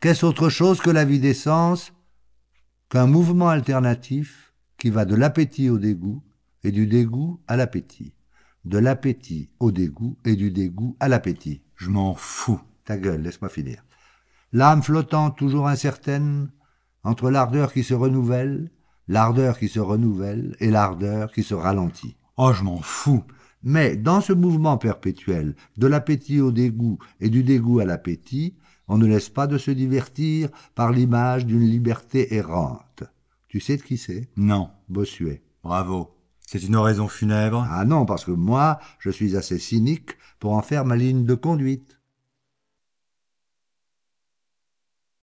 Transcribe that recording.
Qu'est-ce autre chose que la vie des sens qu'un mouvement alternatif qui va de l'appétit au dégoût et du dégoût à l'appétit, de l'appétit au dégoût et du dégoût à l'appétit Je m'en fous. Ta gueule, laisse-moi finir. L'âme flottant, toujours incertaine, entre l'ardeur qui se renouvelle, l'ardeur qui se renouvelle et l'ardeur qui se ralentit. Oh, je m'en fous. Mais dans ce mouvement perpétuel, de l'appétit au dégoût et du dégoût à l'appétit, on ne laisse pas de se divertir par l'image d'une liberté errante. Tu sais de qui c'est Non. Bossuet. Bravo. C'est une oraison funèbre Ah non, parce que moi, je suis assez cynique pour en faire ma ligne de conduite.